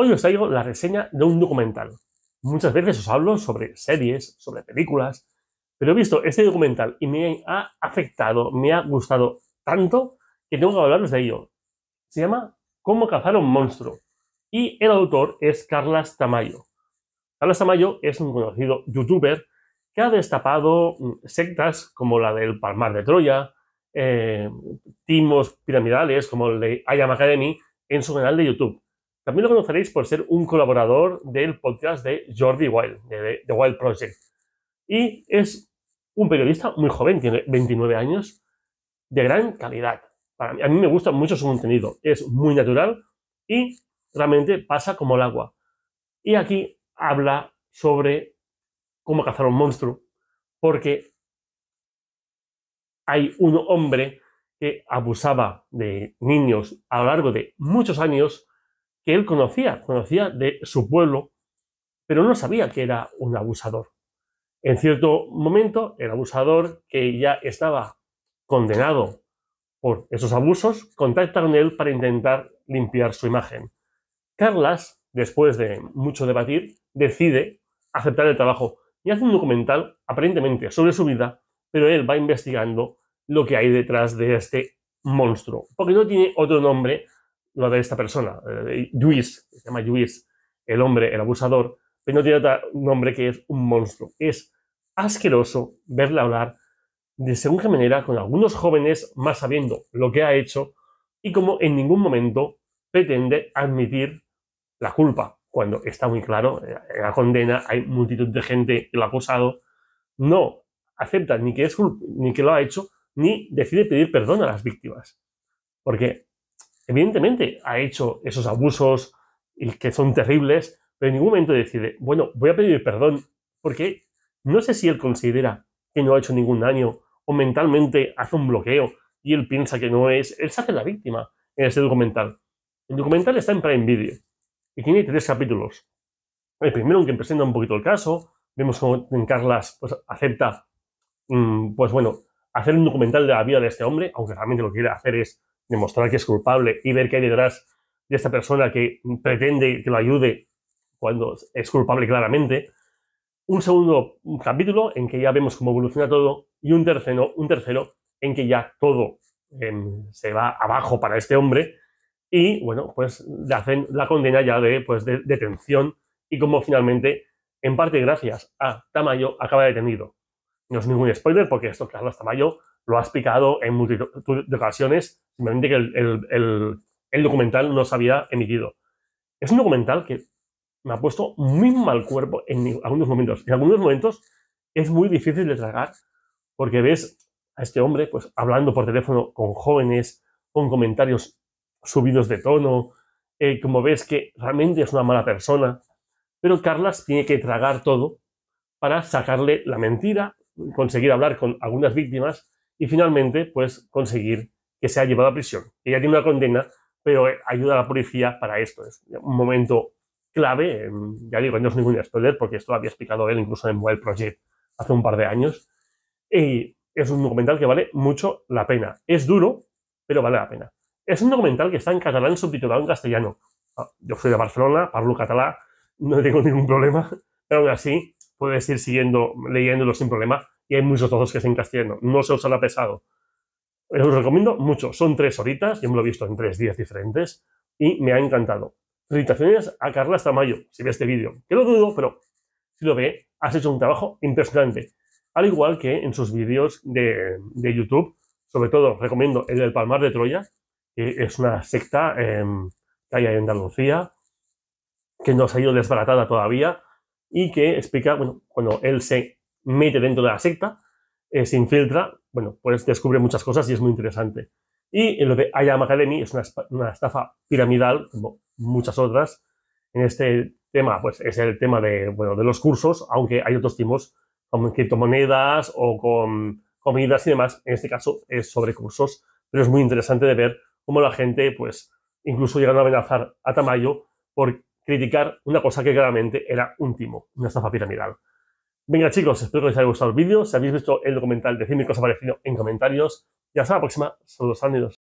Hoy os traigo la reseña de un documental. Muchas veces os hablo sobre series, sobre películas, pero he visto este documental y me ha afectado, me ha gustado tanto que tengo que hablaros de ello. Se llama Cómo cazar un monstruo y el autor es Carlas Tamayo. Carlos Tamayo es un conocido youtuber que ha destapado mm, sectas como la del Palmar de Troya, eh, timos piramidales como el de IAM Academy en su canal de YouTube. También lo conoceréis por ser un colaborador del podcast de Jordi Wild, de The Wild Project. Y es un periodista muy joven, tiene 29 años, de gran calidad. a mí me gusta mucho su contenido, es muy natural y realmente pasa como el agua. Y aquí habla sobre cómo cazar un monstruo, porque hay un hombre que abusaba de niños a lo largo de muchos años que él conocía, conocía de su pueblo, pero no sabía que era un abusador. En cierto momento, el abusador, que ya estaba condenado por esos abusos, contacta con él para intentar limpiar su imagen. Carlas, después de mucho debatir, decide aceptar el trabajo y hace un documental aparentemente sobre su vida, pero él va investigando lo que hay detrás de este monstruo, porque no tiene otro nombre lo de esta persona. Eh, se llama Luis, el hombre, el abusador, pero no tiene otro nombre que es un monstruo. Es asqueroso verle hablar de según qué manera con algunos jóvenes más sabiendo lo que ha hecho y como en ningún momento pretende admitir la culpa, cuando está muy claro, eh, la condena hay multitud de gente que lo acusado, no acepta ni que, es ni que lo ha hecho, ni decide pedir perdón a las víctimas. Porque evidentemente ha hecho esos abusos que son terribles, pero en ningún momento decide, bueno, voy a pedir perdón, porque no sé si él considera que no ha hecho ningún daño o mentalmente hace un bloqueo y él piensa que no es, él se hace la víctima en este documental. El documental está en Prime Video y tiene tres capítulos. El primero, que presenta un poquito el caso, vemos cómo Carlas pues, acepta, mm, pues bueno, hacer un documental de la vida de este hombre, aunque realmente lo que quiere hacer es demostrar que es culpable y ver qué hay detrás de esta persona que pretende que lo ayude cuando es culpable claramente. Un segundo capítulo en que ya vemos cómo evoluciona todo y un tercero, un tercero en que ya todo em, se va abajo para este hombre y, bueno, pues le hacen la condena ya de, pues, detención y como finalmente, en parte gracias a Tamayo, acaba detenido. No es ningún spoiler porque esto Carlos Tamayo lo has picado en multitud de ocasiones simplemente que el, el, documental no se había emitido. Es un documental que me ha puesto muy mal cuerpo en algunos momentos. En algunos momentos es muy difícil de tragar porque ves a este hombre pues hablando por teléfono con jóvenes, con comentarios subidos de tono, eh, como ves que realmente es una mala persona, pero Carlas tiene que tragar todo para sacarle la mentira, conseguir hablar con algunas víctimas y finalmente pues conseguir que se ha llevado a prisión. Ella tiene una condena, pero ayuda a la policía para esto. Es un momento clave, em, ya digo, no es ningún spoiler, porque esto lo había explicado él incluso en Mobile Project hace un par de años. Y es un documental que vale mucho la pena. Es duro, pero vale la pena. Es un documental que está en catalán subtitulado en castellano. Ah, yo soy de Barcelona, hablo catalán, no tengo ningún problema, pero aún así puedes ir siguiendo, leyéndolo sin problema. Y hay muchos otros que es en castellano. No se os la pesado. Os recomiendo mucho. Son tres horitas, yo me lo he visto en tres días diferentes y me ha encantado. Felicitaciones a Carla Tamayo, si ve este vídeo. Que lo dudo, pero si lo ve, has hecho un trabajo impresionante. Al igual que en sus vídeos de, YouTube, sobre todo recomiendo el del Palmar de Troya, que es una secta em, que hay en Andalucía, que no se ha ido desbaratada todavía y que explica, bueno, cuando él se mete dentro de la secta, eh, se infiltra bueno, pues descubre muchas cosas y es muy interesante. Y lo de I Academy es una, estafa piramidal, como muchas otras. En este tema, pues es el tema de, los cursos, aunque hay otros tipos, como criptomonedas o con comidas y demás. En este caso es sobre cursos, pero es muy interesante de ver cómo la gente, pues, incluso llegaron a amenazar a Tamayo por criticar una cosa que claramente era un timo, una estafa piramidal. Venga chicos, espero que os haya gustado el vídeo. Si habéis visto el documental, decidme qué os ha parecido en comentarios. Y hasta la próxima. los amigos.